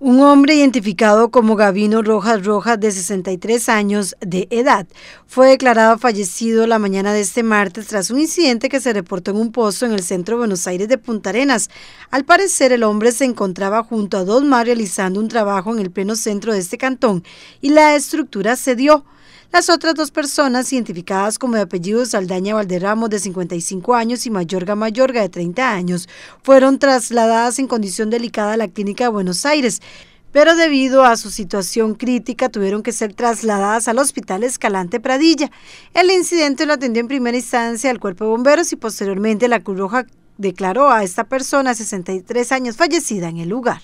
Un hombre identificado como Gavino Rojas Rojas, de 63 años de edad, fue declarado fallecido la mañana de este martes tras un incidente que se reportó en un pozo en el centro de Buenos Aires de Punta Arenas. Al parecer, el hombre se encontraba junto a dos más realizando un trabajo en el pleno centro de este cantón y la estructura cedió. Las otras dos personas, identificadas como de apellido Saldaña Valderramo, de 55 años, y Mayorga Mayorga, de 30 años, fueron trasladadas en condición delicada a la Clínica de Buenos Aires, pero debido a su situación crítica tuvieron que ser trasladadas al Hospital Escalante Pradilla. El incidente lo atendió en primera instancia el Cuerpo de Bomberos y posteriormente la Cruz Roja declaró a esta persona, 63 años, fallecida en el lugar.